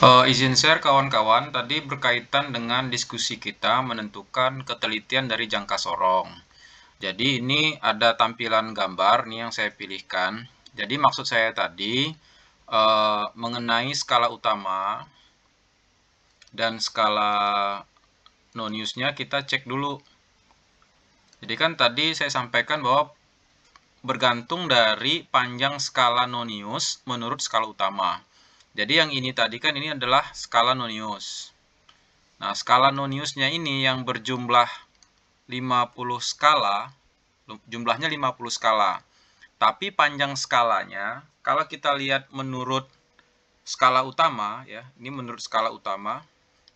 Uh, izin share kawan-kawan, tadi berkaitan dengan diskusi kita menentukan ketelitian dari jangka sorong. Jadi ini ada tampilan gambar nih yang saya pilihkan. Jadi maksud saya tadi uh, mengenai skala utama dan skala noniusnya kita cek dulu. Jadi kan tadi saya sampaikan bahwa bergantung dari panjang skala nonius menurut skala utama. Jadi yang ini tadi kan ini adalah skala nonius. Nah, skala noniusnya ini yang berjumlah 50 skala, jumlahnya 50 skala. Tapi panjang skalanya, kalau kita lihat menurut skala utama, ya, ini menurut skala utama,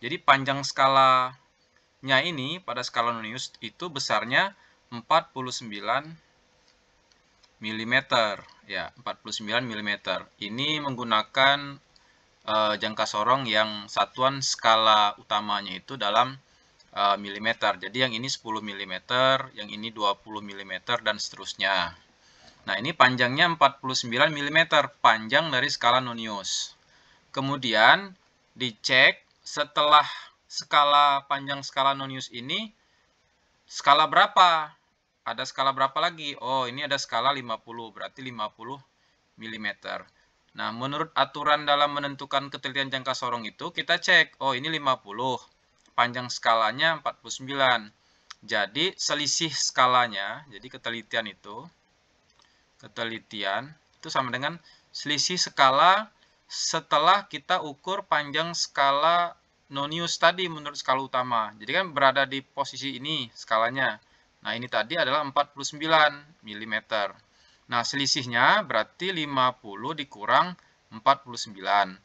jadi panjang skalanya ini pada skala nonius itu besarnya 49 mm ya 49 mm ini menggunakan uh, jangka sorong yang satuan skala utamanya itu dalam uh, milimeter. Jadi yang ini 10 mm, yang ini 20 mm, dan seterusnya. Nah ini panjangnya 49 mm, panjang dari skala nonius. Kemudian dicek setelah skala panjang skala nonius ini, skala berapa? Ada skala berapa lagi? Oh, ini ada skala 50, berarti 50 mm. Nah, menurut aturan dalam menentukan ketelitian jangka sorong itu, kita cek, oh ini 50, panjang skalanya 49. Jadi, selisih skalanya, jadi ketelitian itu, ketelitian, itu sama dengan selisih skala setelah kita ukur panjang skala nonius tadi menurut skala utama. Jadi kan berada di posisi ini skalanya. Nah, ini tadi adalah 49 mm. Nah, selisihnya berarti 50 dikurang 49.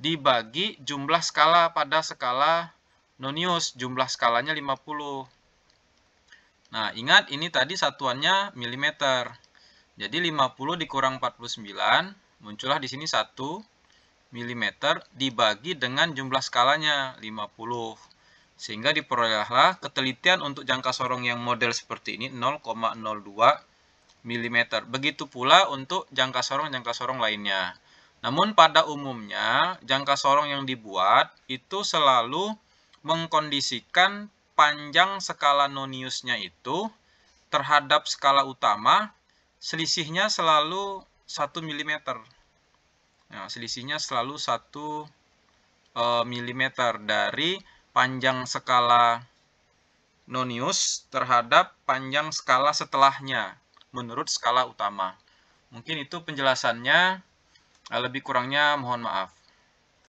Dibagi jumlah skala pada skala nonius, jumlah skalanya 50. Nah, ingat ini tadi satuannya milimeter. Jadi 50 dikurang 49, muncullah di sini 1 milimeter dibagi dengan jumlah skalanya 50. Sehingga diperolehlah ketelitian untuk jangka sorong yang model seperti ini 0,02 mm. Begitu pula untuk jangka sorong-jangka sorong lainnya. Namun pada umumnya, jangka sorong yang dibuat itu selalu mengkondisikan panjang skala noniusnya itu terhadap skala utama, selisihnya selalu 1 mm. Nah, selisihnya selalu 1 e, mm dari panjang skala nonius terhadap panjang skala setelahnya menurut skala utama. Mungkin itu penjelasannya, eh, lebih kurangnya mohon maaf.